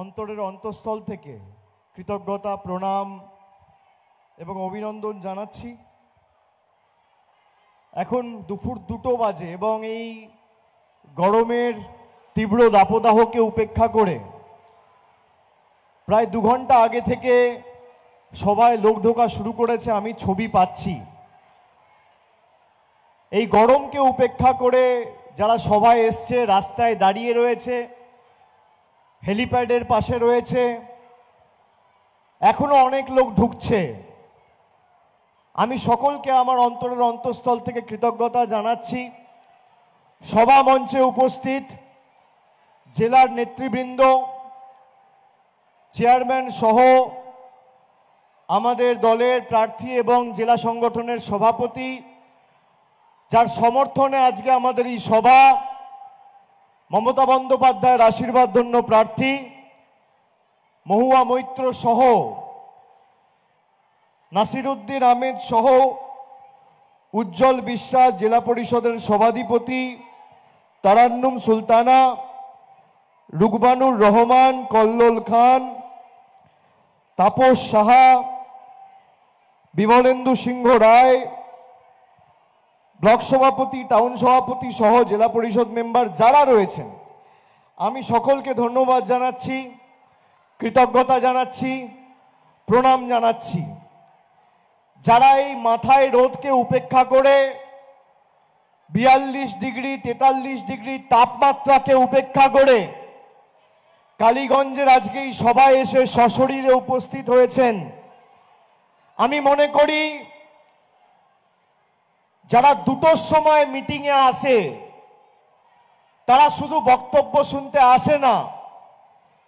অন্তরের অন্তঃস্থল থেকে কৃতজ্ঞতা প্রণাম এবং অভিনন্দন জানাচ্ছি এখন দুপুর দুটো বাজে এবং এই গরমের তীব্র দাপদাহকে উপেক্ষা করে প্রায় দু ঘন্টা আগে থেকে সবাই লোক ঢোকা শুরু করেছে আমি ছবি পাচ্ছি এই গরমকে উপেক্ষা করে যারা সবাই এসছে রাস্তায় দাঁড়িয়ে রয়েছে হেলিপ্যাডের পাশে রয়েছে এখনও অনেক লোক ঢুকছে আমি সকলকে আমার অন্তরের অন্তঃস্থল থেকে কৃতজ্ঞতা জানাচ্ছি সভা মঞ্চে উপস্থিত জেলার নেতৃবৃন্দ চেয়ারম্যান সহ আমাদের দলের প্রার্থী এবং জেলা সংগঠনের সভাপতি যার সমর্থনে আজকে আমাদের এই সভা মমতা বন্দ্যোপাধ্যায়ের আশীর্বাদ ধন্য প্রার্থী মহুয়া মৈত্র সহ নাসিরুদ্দিন আহমেদ সহ উজ্জ্বল বিশ্বাস জেলা পরিষদের সভাধিপতি তারান্নুম সুলতানা রুকবানুর রহমান কল্লোল খান তাপস সাহা বিমলেন্দু সিংহ রায় ব্লক সভাপতি টাউন সভাপতি সহ জেলা পরিষদ মেম্বার যারা রয়েছেন আমি সকলকে ধন্যবাদ জানাচ্ছি কৃতজ্ঞতা জানাচ্ছি প্রণাম জানাচ্ছি যারা এই মাথায় রোদকে উপেক্ষা করে বিয়াল্লিশ ডিগ্রি তেতাল্লিশ ডিগ্রি তাপমাত্রাকে উপেক্ষা করে কালীগঞ্জের আজকেই সবাই এসে সশরীরে উপস্থিত হয়েছেন আমি মনে করি যারা দুটোর সময় মিটিংয়ে আসে তারা শুধু বক্তব্য শুনতে আসে না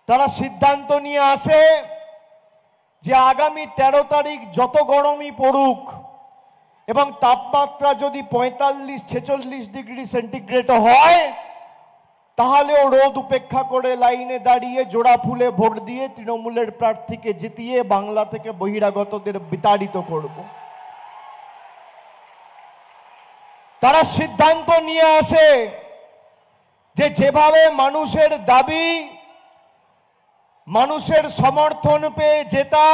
তারা সিদ্ধান্ত নিয়ে আসে যে আগামী ১৩ তারিখ যত গরমই পড়ুক এবং তাপমাত্রা যদি পঁয়তাল্লিশ ছেচল্লিশ ডিগ্রি সেন্টিগ্রেড হয় তাহলেও রোদ উপেক্ষা করে লাইনে দাঁড়িয়ে জোড়া ফুলে ভোট দিয়ে তৃণমূলের প্রার্থীকে জিতিয়ে বাংলা থেকে বহিরাগতদের বিতাড়িত করবো তারা সিদ্ধান্ত নিয়ে আসে যে যেভাবে মানুষের দাবি মানুষের সমর্থন পেয়ে জেতা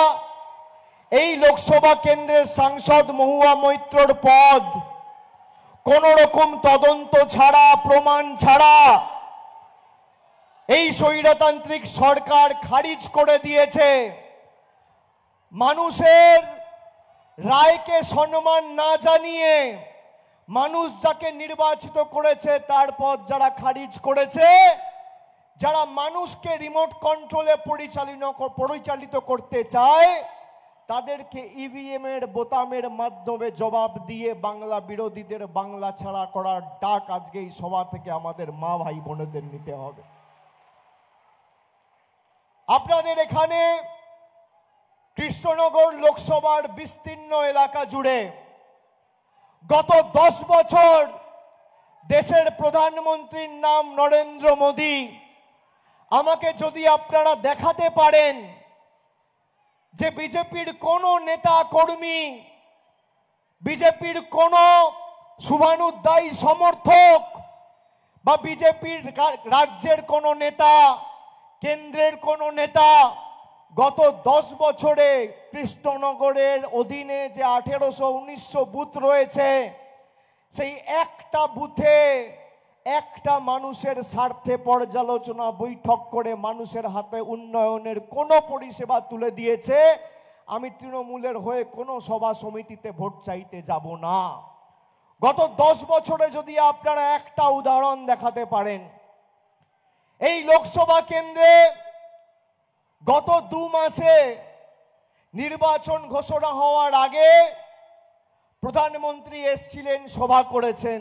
এই লোকসভা কেন্দ্রের সাংসদ মহুয়া মৈত্রর পদ কোন রকম তদন্ত ছাড়া প্রমাণ ছাড়া এই স্বৈরতান্ত্রিক সরকার খারিজ করে দিয়েছে মানুষের রায়কে সম্মান না জানিয়ে মানুষ যাকে নির্বাচিত করেছে তার পথ যারা খারিজ করেছে যারা মানুষকে রিমোট কন্ট্রোলে পরিচালিত পরিচালিত করতে চায় তাদেরকে ইভিএম e এর বোতামের মাধ্যমে জবাব দিয়ে বাংলা বিরোধীদের বাংলা ছাড়া করার ডাক আজকে এই সভা থেকে আমাদের মা ভাই বোনেদের নিতে হবে আপনাদের এখানে কৃষ্ণনগর লোকসভার বিস্তীর্ণ এলাকা জুড়ে গত দশ বছর দেশের প্রধানমন্ত্রীর নাম নরেন্দ্র মোদী আমাকে যদি আপনারা দেখাতে পারেন যে বিজেপির কোন নেতা কর্মী বিজেপির কোন শুভানুদ্দায়ী সমর্থক বা বিজেপির রাজ্যের কোনো নেতা কেন্দ্রের কোন নেতা গত দশ বছরে কৃষ্ণনগরের অধীনে যে আঠেরোশো উনিশশো বুথ রয়েছে সেই একটা বুথে একটা মানুষের স্বার্থে পর্যালোচনা বৈঠক করে মানুষের হাতে উন্নয়নের কোনো পরিষেবা তুলে দিয়েছে আমি তৃণমূলের হয়ে কোনো সভা সমিতিতে ভোট চাইতে যাব না গত দশ বছরে যদি আপনারা একটা উদাহরণ দেখাতে পারেন এই লোকসভা কেন্দ্রে গত দু মাসে নির্বাচন ঘোষণা হওয়ার আগে প্রধানমন্ত্রী এসছিলেন সভা করেছেন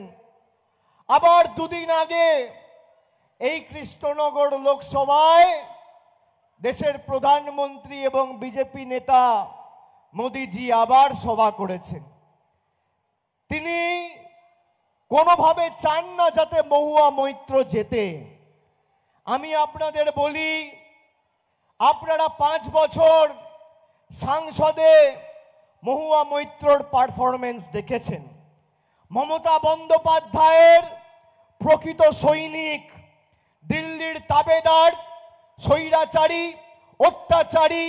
আবার দুদিন আগে এই কৃষ্ণনগর লোকসভায় দেশের প্রধানমন্ত্রী এবং বিজেপি নেতা মোদিজি আবার সভা করেছেন তিনি কোনোভাবে চান না যাতে মহুয়া মৈত্র যেতে আমি আপনাদের বলি আপনারা পাঁচ বছর সাংসদে মহুয়া মৈত্রর পারফরমেন্স দেখেছেন মমতা বন্দ্যোপাধ্যায়ের প্রকৃত সৈনিক দিল্লির তাবেদার স্বৈরাচারী অত্যাচারী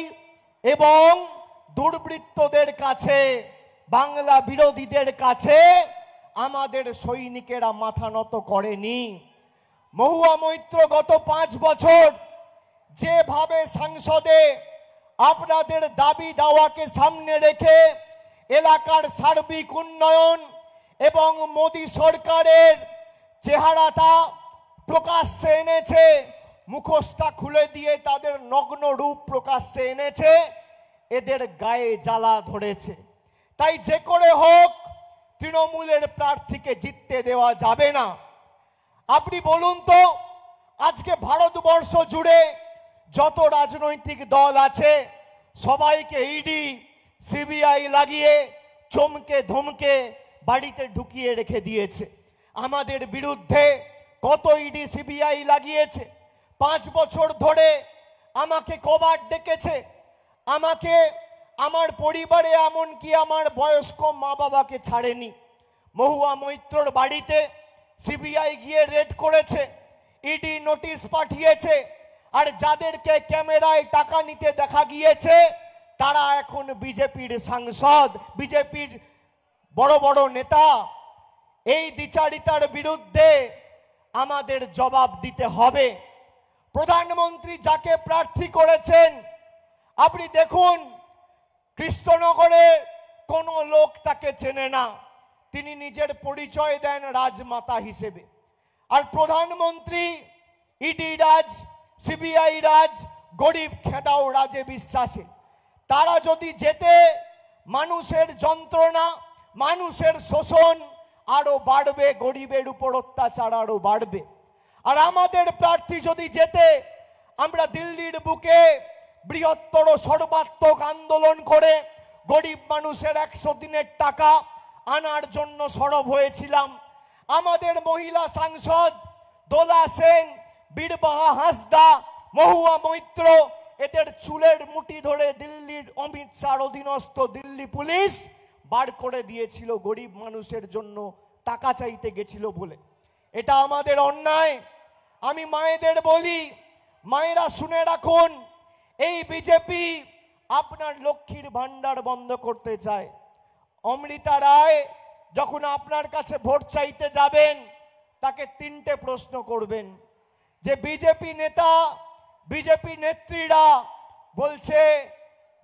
এবং দুর্বৃত্তদের কাছে বাংলা বিরোধীদের কাছে আমাদের সৈনিকেরা মাথা নত করেনি মহুয়া মৈত্র গত পাঁচ বছর যেভাবে সংসদে আপনাদের দাবি দাওয়াকে সামনে রেখে এলাকার সার্বিক উন্নয়ন এবং মোদী সরকারের চেহারাটা প্রকাশ্যে এনেছে মুখোশটা খুলে দিয়ে তাদের নগ্ন রূপ প্রকাশ্যে এনেছে এদের গায়ে জ্বালা ধরেছে তাই যে করে হোক তৃণমূলের প্রার্থীকে জিততে দেওয়া যাবে না আপনি বলুন তো আজকে ভারতবর্ষ জুড়ে যত রাজনৈতিক দল আছে সবাইকে ইডি e সিবিআই লাগিয়ে চমকে ধমকে বাড়িতে ঢুকিয়ে রেখে দিয়েছে আমাদের বিরুদ্ধে কত ইডি e সিবিআই লাগিয়েছে পাঁচ বছর ধরে আমাকে কবার ডেকেছে আমাকে আমার পরিবারে এমনকি আমার বয়স্ক মা বাবাকে ছাড়েনি মহুয়া মৈত্রর বাড়িতে সিবিআই গিয়ে রেড করেছে ইডি e নোটিশ পাঠিয়েছে আর যাদেরকে ক্যামেরায় টাকা নিতে দেখা গিয়েছে তারা এখন বিজেপির সাংসদ বিজেপির বড় বড় নেতা এই দ্বিচারিতার বিরুদ্ধে আমাদের জবাব দিতে হবে প্রধানমন্ত্রী যাকে প্রার্থী করেছেন আপনি দেখুন কৃষ্ণনগরে কোনো লোক তাকে চেনে না তিনি নিজের পরিচয় দেন রাজমাতা হিসেবে আর প্রধানমন্ত্রী ইডি রাজ সিবিআই রাজ গরিব খেদাও রাজে বিশ্বাসে তারা যদি যেতে মানুষের যন্ত্রণা মানুষের শোষণ আরও বাড়বে গরিবের উপর অত্যাচার আরও বাড়বে আর আমাদের প্রার্থী যদি যেতে আমরা দিল্লির বুকে বৃহত্তর সর্বাত্মক আন্দোলন করে গরিব মানুষের একশো দিনের টাকা আনার জন্য সরব হয়েছিলাম আমাদের মহিলা সাংসদ দোলা সেন বীরবাহা হাসদা মহুয়া মৈত্র এদের চুলের মুটি ধরে দিল্লির অমিত শাহর অধীনস্থ দিল্লি পুলিশ বার করে দিয়েছিল গরিব মানুষের জন্য টাকা চাইতে গেছিল বলে এটা আমাদের অন্যায় আমি মায়েদের বলি মায়েরা শুনে রাখুন এই বিজেপি আপনার লক্ষ্মীর ভাণ্ডার বন্ধ করতে চায় অমৃতা রায় যখন আপনার কাছে ভোট চাইতে যাবেন তাকে তিনটে প্রশ্ন করবেন যে বিজেপি নেতা বিজেপি নেত্রীরা বলছে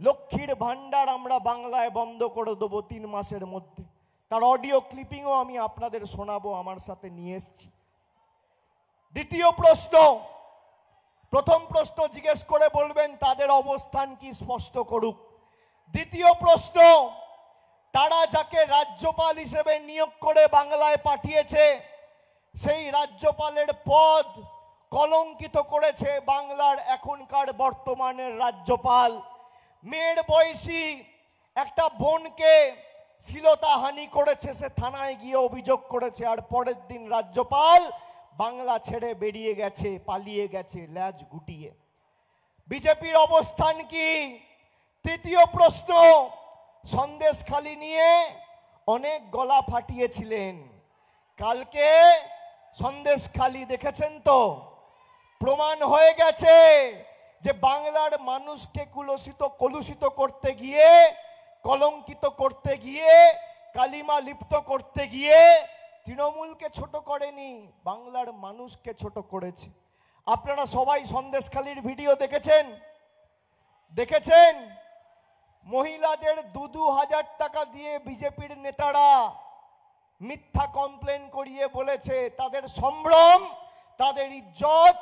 লক্ষ্মীর ভাণ্ডার আমরা বাংলায় বন্ধ করে দেবো তিন মাসের মধ্যে তার অডিও ক্লিপিংও আমি আপনাদের শোনাবো আমার সাথে নিয়ে এসছি দ্বিতীয় প্রশ্ন প্রথম প্রশ্ন জিজ্ঞেস করে বলবেন তাদের অবস্থান কি স্পষ্ট করুক দ্বিতীয় প্রশ্ন তারা যাকে রাজ্যপাল হিসেবে নিয়োগ করে বাংলায় পাঠিয়েছে সেই রাজ্যপালের পদ কলঙ্কিত করেছে বাংলার এখনকার বর্তমানের রাজ্যপাল মেয়ের বয়সী একটা বোনকে হানি করেছে সে থানায় গিয়ে অভিযোগ করেছে আর পরের দিন রাজ্যপাল বাংলা ছেড়ে বেরিয়ে গেছে পালিয়ে গেছে ল্যাজ গুটিয়ে বিজেপির অবস্থান কি তৃতীয় প্রশ্ন সন্দেশখালি নিয়ে অনেক গলা ফাটিয়েছিলেন কালকে সন্দেশখালি দেখেছেন তো প্রমাণ হয়ে গেছে যে বাংলার মানুষকে কুলসিত কলুষিত করতে গিয়ে কলঙ্কিত করতে গিয়ে কালিমা লিপ্ত করতে গিয়ে তৃণমূলকে ছোট করেনি বাংলার মানুষকে ছোট করেছে আপনারা সবাই সন্দেশখালির ভিডিও দেখেছেন দেখেছেন মহিলাদের দু দু হাজার টাকা দিয়ে বিজেপির নেতারা মিথ্যা কমপ্লেন করিয়ে বলেছে তাদের সম্ভ্রম তাদের ইজ্জত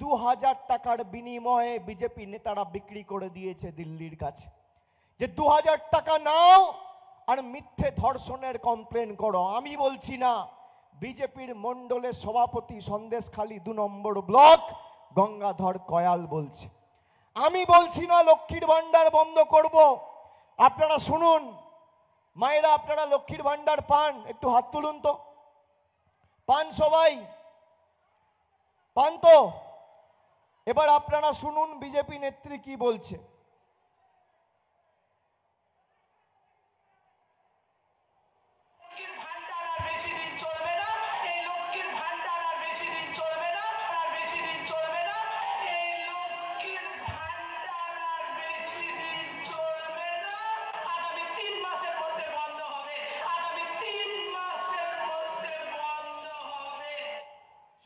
দু হাজার টাকার বিনিময়ে বিজেপি নেতারা বিক্রি করে দিয়েছে দিল্লির কাছে যে দু হাজার টাকা নাও আর মিথ্যে ধর্ষণের কমপ্লেন করো আমি বলছি না বিজেপির মণ্ডলের সভাপতি খালি দু নম্বর ব্লক গঙ্গাধর কয়াল বলছে আমি বলছি না লক্ষ্মীর ভাণ্ডার বন্ধ করব আপনারা শুনুন মায়েরা আপনারা লক্ষ্মীর ভাণ্ডার পান একটু হাত তুলুন তো পান সবাই পান তো এবার আপনারা শুনুন বিজেপি নেত্রী কি বলছে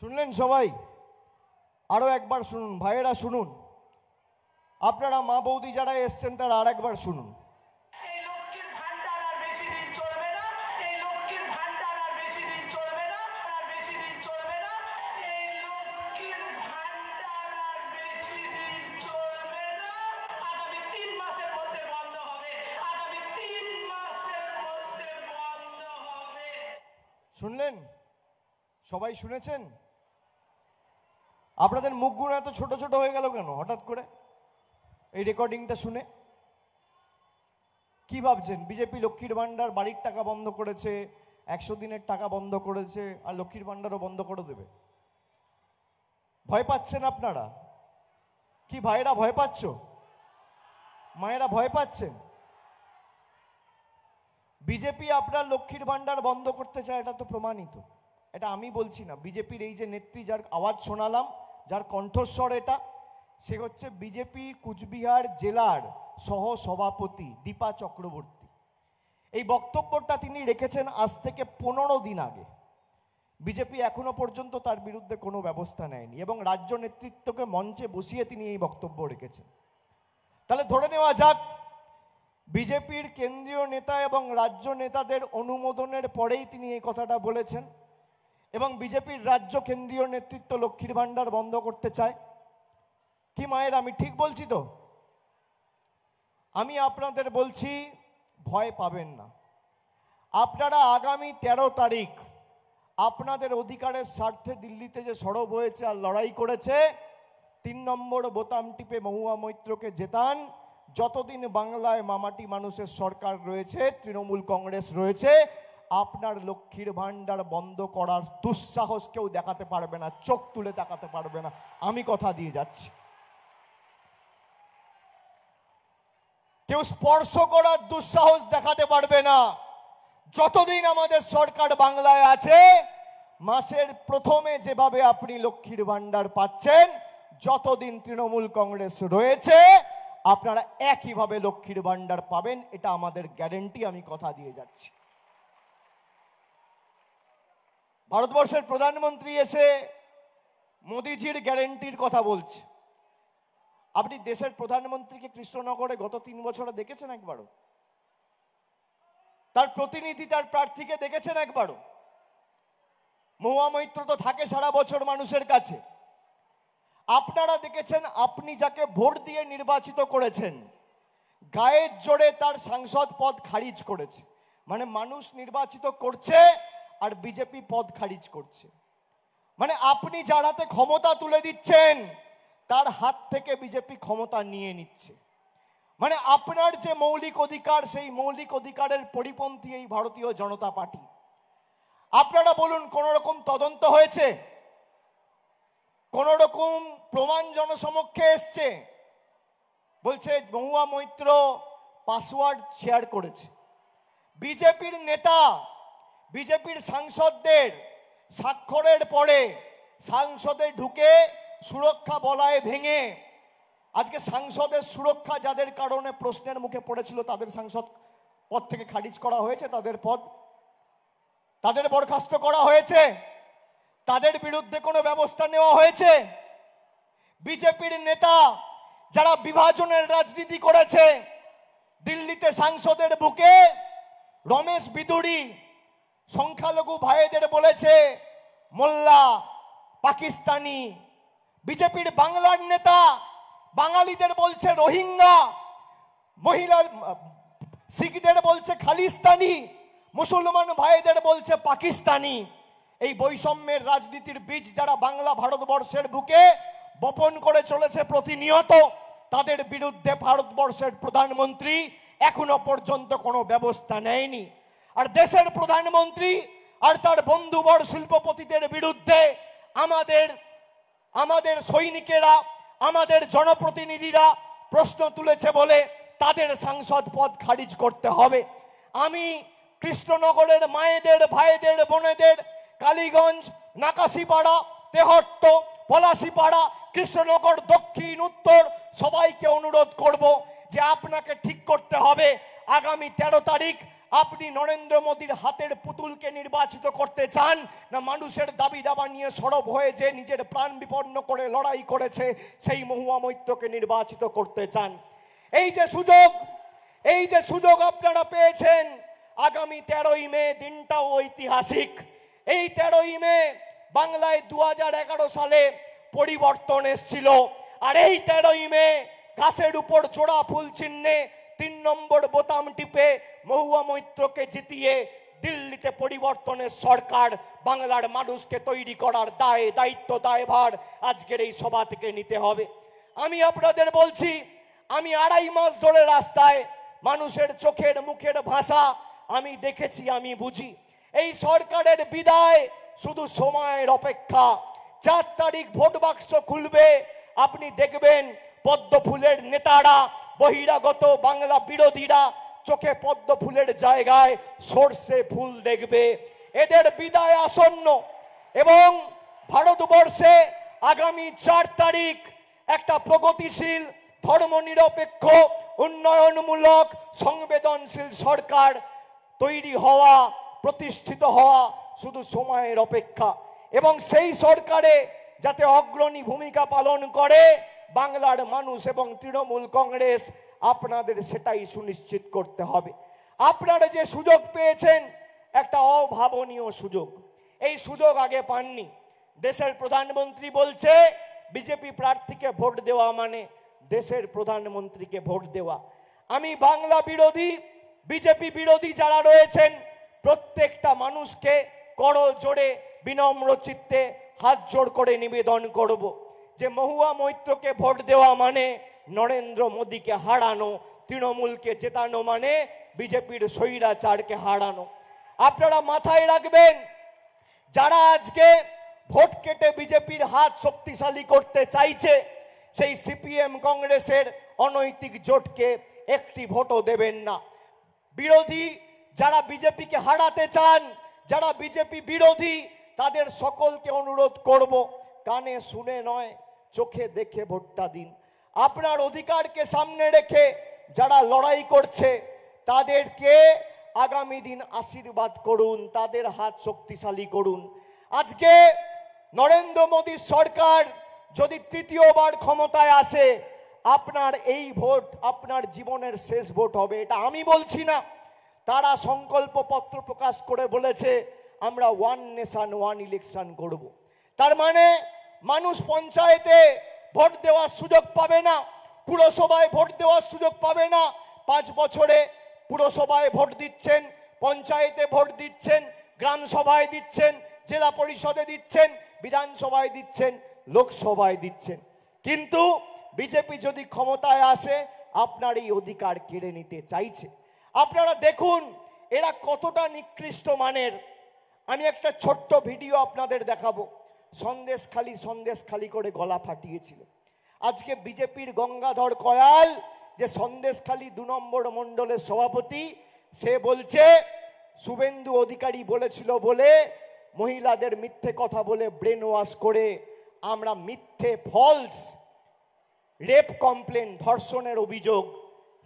শুনলেন সবাই আরও একবার শুনুন ভাইয়েরা শুনুন আপনারা মা বৌদি যারা এসছেন তারা আর একবার শুনুন শুনলেন সবাই শুনেছেন আপনাদের মুখগুলো এত ছোট ছোট হয়ে গেল কেন হঠাৎ করে এই রেকর্ডিংটা শুনে কি ভাবছেন বিজেপি লক্ষ্মীর ভাণ্ডার বাড়ির টাকা বন্ধ করেছে একশো দিনের টাকা বন্ধ করেছে আর লক্ষ্মীর ভাণ্ডারও বন্ধ করে দেবে ভয় পাচ্ছেন আপনারা কি ভাইরা ভয় পাচ্ছ মায়েরা ভয় পাচ্ছেন বিজেপি আপনার লক্ষ্মীর ভাণ্ডার বন্ধ করতে চায় এটা তো প্রমাণিত এটা আমি বলছি না বিজেপির এই যে নেত্রী যার আওয়াজ শোনালাম যার কণ্ঠস্বর এটা সে হচ্ছে বিজেপি কুচবিহার জেলার সহ সভাপতি দীপা চক্রবর্তী এই বক্তব্যটা তিনি রেখেছেন আজ থেকে পনেরো দিন আগে বিজেপি এখনো পর্যন্ত তার বিরুদ্ধে কোনো ব্যবস্থা নেয়নি এবং রাজ্য নেতৃত্বকে মঞ্চে বসিয়ে তিনি এই বক্তব্য রেখেছেন তাহলে ধরে নেওয়া যাক বিজেপির কেন্দ্রীয় নেতা এবং রাজ্য নেতাদের অনুমোদনের পরেই তিনি এই কথাটা বলেছেন এবং বিজেপির রাজ্য কেন্দ্রীয় নেতৃত্ব লক্ষ্মীর ভাণ্ডার বন্ধ করতে চায় কি মায়ের আমি ঠিক বলছি তো আমি আপনাদের বলছি ভয় পাবেন না আপনারা আগামী ১৩ তারিখ আপনাদের অধিকারের স্বার্থে দিল্লিতে যে সরব হয়েছে আর লড়াই করেছে তিন নম্বর বোতাম টিপে মহুয়া মৈত্রকে জেতান যতদিন বাংলায় মামাটি মানুষের সরকার রয়েছে তৃণমূল কংগ্রেস রয়েছে আপনার লক্ষ্মীর ভাণ্ডার বন্ধ করার দুঃসাহস কেউ দেখাতে পারবে না চোখ তুলে তাকাতে পারবে না আমি কথা দিয়ে যাচ্ছি কেউ স্পর্শ করার দুঃসাহস দেখাতে পারবে না যতদিন আমাদের সরকার বাংলায় আছে মাসের প্রথমে যেভাবে আপনি লক্ষ্মীর ভাণ্ডার পাচ্ছেন যতদিন তৃণমূল কংগ্রেস রয়েছে আপনারা একইভাবে লক্ষ্মীর ভাণ্ডার পাবেন এটা আমাদের গ্যারেন্টি আমি কথা দিয়ে যাচ্ছি ভারতবর্ষের প্রধানমন্ত্রী এসে মোদিজির গ্যারেন্টির কথা বলছে আপনি দেশের প্রধানমন্ত্রীকে কৃষ্ণনগরে গত তিন বছরে দেখেছেন একবারও তার প্রতিনিধি তার প্রার্থীকে দেখেছেন একবারও মহামৈত্র তো থাকে সারা বছর মানুষের কাছে আপনারা দেখেছেন আপনি যাকে ভোট দিয়ে নির্বাচিত করেছেন গায়ের জোরে তার সাংসদ পদ খারিজ করেছে মানে মানুষ নির্বাচিত করছে আর বিজেপি পদ খারিজ করছে মানে আপনি যার হাতে ক্ষমতা তুলে দিচ্ছেন তার হাত থেকে বিজেপি ক্ষমতা নিয়ে নিচ্ছে মানে আপনার যে মৌলিক অধিকার সেই মৌলিক অধিকারের পরিপন্থী এই ভারতীয় জনতা পার্টি আপনারা বলুন কোন রকম তদন্ত হয়েছে কোন রকম প্রমাণ জনসমক্ষে এসছে বলছে মহুয়া মৈত্র পাসওয়ার্ড শেয়ার করেছে বিজেপির নেতা বিজেপির সাংসদদের স্বাক্ষরের পরে সাংসদে ঢুকে সুরক্ষা বলায় ভেঙে আজকে সাংসদের সুরক্ষা যাদের কারণে প্রশ্নের মুখে পড়েছিল তাদের সাংসদ পদ থেকে খারিজ করা হয়েছে তাদের পদ তাদের বরখাস্ত করা হয়েছে তাদের বিরুদ্ধে কোনো ব্যবস্থা নেওয়া হয়েছে বিজেপির নেতা যারা বিভাজনের রাজনীতি করেছে দিল্লিতে সাংসদের বুকে রমেশ বিদুরী সংখ্যালঘু ভাইদের বলেছে মোল্লা পাকিস্তানি বিজেপির বাংলার নেতা বাঙালিদের বলছে রোহিঙ্গা মহিলার শিখদের বলছে খালিস্তানি মুসলমান ভাইদের বলছে পাকিস্তানি এই বৈষম্যের রাজনীতির বীজ যারা বাংলা ভারতবর্ষের বুকে বপন করে চলেছে প্রতিনিয়ত তাদের বিরুদ্ধে ভারতবর্ষের প্রধানমন্ত্রী এখনো পর্যন্ত কোনো ব্যবস্থা নেয়নি আর দেশের প্রধানমন্ত্রী আর তার বন্ধুবর শিল্পপতিদের বিরুদ্ধে আমাদের আমাদের সৈনিকেরা আমাদের জনপ্রতিনিধিরা প্রশ্ন তুলেছে বলে তাদের সাংসদ পদ খারিজ করতে হবে আমি কৃষ্ণনগরের মায়েদের ভাইদের বোনেদের কালীগঞ্জ নাকাশিপাড়া তেহট্ট পলাশিপাড়া কৃষ্ণনগর দক্ষিণ উত্তর সবাইকে অনুরোধ করব যে আপনাকে ঠিক করতে হবে আগামী তেরো তারিখ আপনি নরেন্দ্র মোদীর হাতের পুতুলকে নির্বাচিত করতে চান না মানুষের দাবি দাবা নিয়ে সরব হয়ে যে নিজের প্রাণ বিপন্ন করে লড়াই করেছে সেই মহুয়া মৈত্রকে নির্বাচিত করতে চান এই যে সুযোগ এই যে সুযোগ আপনারা পেয়েছেন আগামী তেরোই মে দিনটাও ঐতিহাসিক এই তেরোই মে বাংলায় দু সালে পরিবর্তন এসছিল আর এই তেরোই মে ঘাসের উপর চোরা ফুল চিহ্নে তিন নম্বর বোতাম টিপে মহুয়া মৈত্রকে জিতিয়ে দিল্লিতে পরিবর্তনের সরকার বাংলার মানুষকে তৈরি করার দায় দায়িত্ব দায়ভার আজকের এই সভা থেকে নিতে হবে আমি আপনাদের বলছি আমি আড়াই মাস ধরে রাস্তায় মানুষের চোখের মুখের ভাষা আমি দেখেছি আমি বুঝি এই সরকারের বিদায় শুধু সময়ের অপেক্ষা চার তারিখ ভোট বাক্স খুলবে আপনি দেখবেন পদ্ম ফুলের নেতারা বহিরাগত বাংলা বিরোধীরা চোখে পদ্ম ফুলের জায়গায় সর্ষে ফুল দেখবে এদের বিদায় আসন্ন এবং ভারতবর্ষে আগামী চার তারিখ একটা প্রগতিশীল ধর্মনিরপেক্ষ উন্নয়নমূলক সংবেদনশীল সরকার তৈরি হওয়া প্রতিষ্ঠিত হওয়া শুধু সময়ের অপেক্ষা এবং সেই সরকারে যাতে অগ্রণী ভূমিকা পালন করে বাংলার মানুষ এবং তৃণমূল কংগ্রেস আপনাদের সেটাই সুনিশ্চিত করতে হবে আপনারা যে সুযোগ পেয়েছেন একটা অভাবনীয় সুযোগ এই সুযোগ আগে পাননি দেশের প্রধানমন্ত্রী বলছে বিজেপি প্রার্থীকে ভোট দেওয়া মানে দেশের প্রধানমন্ত্রীকে ভোট দেওয়া আমি বাংলা বিরোধী বিজেপি বিরোধী যারা রয়েছেন প্রত্যেকটা মানুষকে করো জোরে বিনম্র চিত্তে হাত জোড় করে নিবেদন করবো যে মহুয়া মৈত্রকে ভোট দেওয়া মানে নরেন্দ্র মোদীকে হারানো তৃণমূলকে চেতানো মানে বিজেপির স্বৈরাচারকে হারানো আপনারা মাথায় রাখবেন যারা আজকে ভোট কেটে বিজেপির হাত শক্তিশালী করতে চাইছে সেই সিপিএম কংগ্রেসের অনৈতিক জোটকে একটি ভোটও দেবেন না বিরোধী যারা বিজেপিকে হারাতে চান যারা বিজেপি বিরোধী তাদের সকলকে অনুরোধ করব কানে শুনে নয় চোখে দেখে ভোটটা দিন আপনার অধিকারকে সামনে রেখে যারা লড়াই করছে তাদেরকে আগামী দিন আশীর্বাদ করুন তাদের হাত শক্তিশালী করুন আজকে নরেন্দ্র মোদী সরকার যদি তৃতীয়বার ক্ষমতায় আসে আপনার এই ভোট আপনার জীবনের শেষ ভোট হবে এটা আমি বলছি না তারা সংকল্পপত্র প্রকাশ করে বলেছে আমরা ওয়ান নেশান ওয়ান ইলেকশন করব তার মানে মানুষ পঞ্চায়েতে ভোট দেওয়ার সুযোগ পাবে না পুরসভায় ভোট দেওয়ার সুযোগ পাবে না পাঁচ বছরে পুরসভায় ভোট দিচ্ছেন পঞ্চায়েতে ভোট দিচ্ছেন গ্রাম সভায় দিচ্ছেন জেলা পরিষদে দিচ্ছেন বিধানসভায় দিচ্ছেন লোকসভায় দিচ্ছেন কিন্তু বিজেপি যদি ক্ষমতায় আসে আপনার এই অধিকার কেড়ে নিতে চাইছে আপনারা দেখুন এরা কতটা নিকৃষ্ট মানের আমি একটা ছোট্ট ভিডিও আপনাদের দেখাবো সন্দেশ খালি সন্দেশ খালি করে গলা ফাটিয়েছিল আজকে বিজেপির গঙ্গাধর কয়াল যে খালি দু নম্বর মণ্ডলের সভাপতি সে বলছে শুভেন্দু অধিকারী বলেছিল বলে মহিলাদের মিথ্যে কথা বলে ব্রেন ওয়াশ করে আমরা মিথ্যে ফলস রেপ কমপ্লেন ধর্ষণের অভিযোগ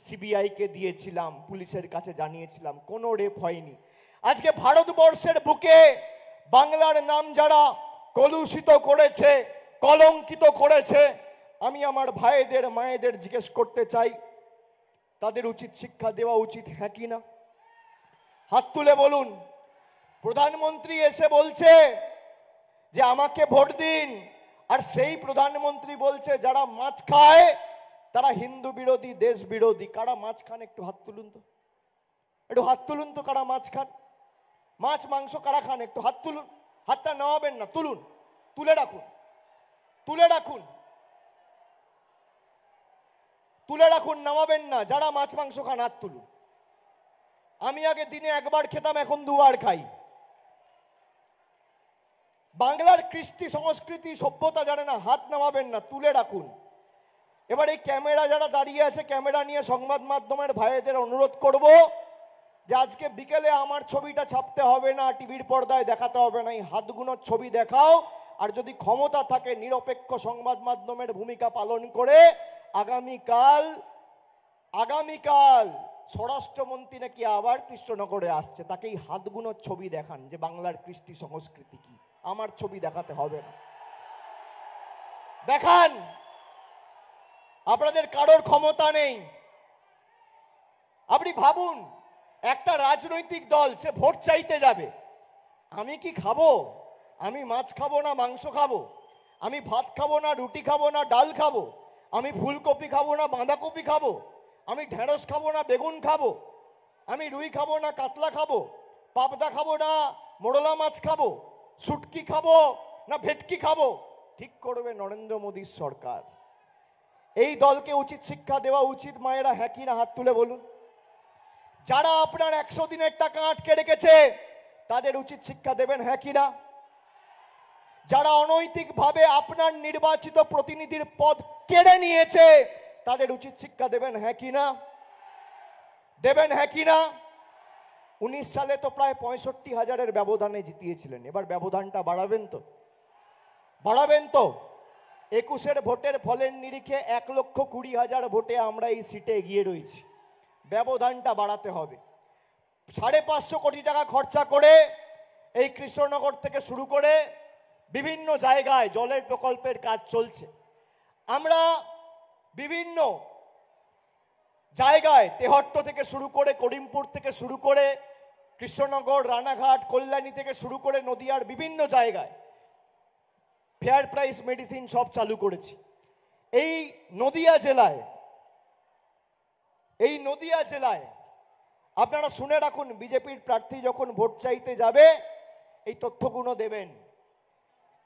সিবিআইকে দিয়েছিলাম পুলিশের কাছে জানিয়েছিলাম কোনো রেপ হয়নি আজকে ভারতবর্ষের বুকে বাংলার নাম যারা কলুষিত করেছে কলঙ্কিত করেছে আমি আমার ভাইদের মায়েদের জিজ্ঞেস করতে চাই তাদের উচিত শিক্ষা দেওয়া উচিত হ্যাঁ কি না হাত তুলে বলুন প্রধানমন্ত্রী এসে বলছে যে আমাকে ভোট দিন আর সেই প্রধানমন্ত্রী বলছে যারা মাছ খায় তারা হিন্দু বিরোধী দেশ বিরোধী কারা মাছ খান একটু হাত তুলুন তো একটু হাত তুলুন তো কারা মাছ খান মাছ মাংস কারা খান একটু হাত তুলুন হাতটা নামাবেন না তুলুন তুলে রাখুন তুলে রাখুন তুলে রাখুন নামাবেন না যারা মাছ মাংস খান হাত তুলুন আমি আগে দিনে একবার খেতাম এখন দুবার খাই বাংলার কৃষ্টি সংস্কৃতি সভ্যতা জানে না হাত নামাবেন না তুলে রাখুন এবার এই ক্যামেরা যারা দাঁড়িয়ে আছে ক্যামেরা নিয়ে সংবাদ মাধ্যমের ভাইদের অনুরোধ করবো যে আজকে বিকেলে আমার ছবিটা ছাপতে হবে না টিভির পর্দায় দেখাতে হবে না এই হাতগুনোর ছবি দেখাও আর যদি ক্ষমতা থাকে নিরপেক্ষ সংবাদ মাধ্যমের ভূমিকা পালন করে আগামীকাল আগামীকাল স্বরাষ্ট্রমন্ত্রী নাকি আবার কৃষ্ণনগরে আসছে তাকে এই হাতগুনোর ছবি দেখান যে বাংলার কৃষ্টি সংস্কৃতি কি আমার ছবি দেখাতে হবে না দেখান আপনাদের কারোর ক্ষমতা নেই আপনি ভাবুন একটা রাজনৈতিক দল সে ভোট চাইতে যাবে আমি কি খাবো আমি মাছ খাবো না মাংস খাবো আমি ভাত খাবো না রুটি খাবো না ডাল খাবো আমি ফুলকপি খাবো না বাঁধাকপি খাবো আমি ঢেঁড়স খাবো না বেগুন খাবো আমি রুই খাবো না কাতলা খাবো পাবদা খাবো না মোড়লা মাছ খাবো সুটকি খাবো না ভেটকি খাবো ঠিক করবে নরেন্দ্র মোদীর সরকার এই দলকে উচিত শিক্ষা দেওয়া উচিত মায়েরা হ্যাঁ না হাত তুলে বলুন যারা আপনার একশো দিনের টাকা আটকে রেখেছে তাদের উচিত শিক্ষা দেবেন হ্যাঁ কি না যারা অনৈতিকভাবে আপনার নির্বাচিত প্রতিনিধির পদ কেড়ে নিয়েছে তাদের উচিত শিক্ষা দেবেন হ্যাঁ কি না দেবেন হ্যাঁ কি না উনিশ সালে তো প্রায় পঁয়ষট্টি হাজারের ব্যবধানে জিতিয়েছিলেন এবার ব্যবধানটা বাড়াবেন তো বাড়াবেন তো একুশের ভোটের ফলের নিরিখে এক লক্ষ কুড়ি হাজার ভোটে আমরা এই সিটে এগিয়ে রয়েছি ব্যবধানটা বাড়াতে হবে সাড়ে পাঁচশো কোটি টাকা খরচা করে এই কৃষ্ণনগর থেকে শুরু করে বিভিন্ন জায়গায় জলের প্রকল্পের কাজ চলছে আমরা বিভিন্ন জায়গায় তেহট্ট থেকে শুরু করে করিমপুর থেকে শুরু করে কৃষ্ণনগর রানাঘাট কল্যাণী থেকে শুরু করে নদিয়ার বিভিন্ন জায়গায় ফেয়ার প্রাইস মেডিসিন সব চালু করেছি এই নদিয়া জেলায় এই নদিয়া জেলায় আপনারা শুনে রাখুন বিজেপির প্রার্থী যখন ভোট চাইতে যাবে এই তথ্যগুলো দেবেন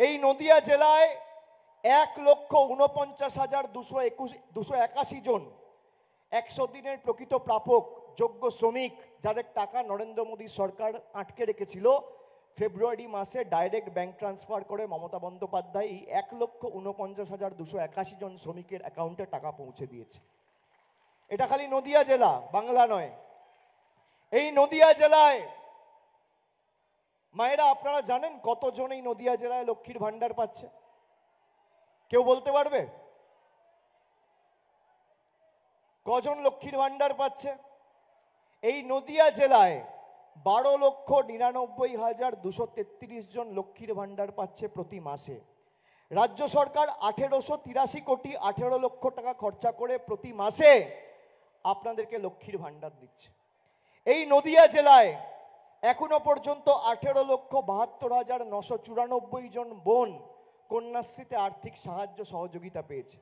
এই নদিয়া জেলায় এক লক্ষ উনপঞ্চাশ হাজার দুশো একুশ দুশো একাশি জন একশো দিনের প্রকৃত প্রাপক যোগ্য শ্রমিক যাদের টাকা নরেন্দ্র মোদী সরকার আটকে রেখেছিল ফেব্রুয়ারি মাসে ডাইরেক্ট ব্যাংক ট্রান্সফার করে মমতা বন্দ্যোপাধ্যায় এই এক লক্ষ উনপঞ্চাশ হাজার দুশো একাশি জন শ্রমিকের অ্যাকাউন্টে টাকা পৌঁছে দিয়েছে এটা খালি নদিয়া জেলা বাংলা নয় এই নদিয়া জেলায় মায়েরা আপনারা জানেন কতজন এই নদিয়া জেলায় লক্ষ্মীর ভাণ্ডার পাচ্ছে কেউ বলতে পারবে কজন লক্ষ্মীর ভাণ্ডার পাচ্ছে এই নদিয়া জেলায় বারো লক্ষ নিরানব্বই হাজার দুশো তেত্রিশ জন লক্ষ্মীর ভাণ্ডার পাচ্ছে প্রতি মাসে রাজ্য সরকার আঠেরোশো তিরাশি কোটি আঠেরো লক্ষ টাকা খরচা করে প্রতি মাসে আপনাদেরকে লক্ষ্মীর ভাণ্ডার দিচ্ছে এই নদিয়া জেলায় এখনো পর্যন্ত আঠেরো লক্ষ বাহাত্তর হাজার নশো চুরানব্বই জন বোন কন্যাশ্রীতে আর্থিক সাহায্য সহযোগিতা পেয়েছে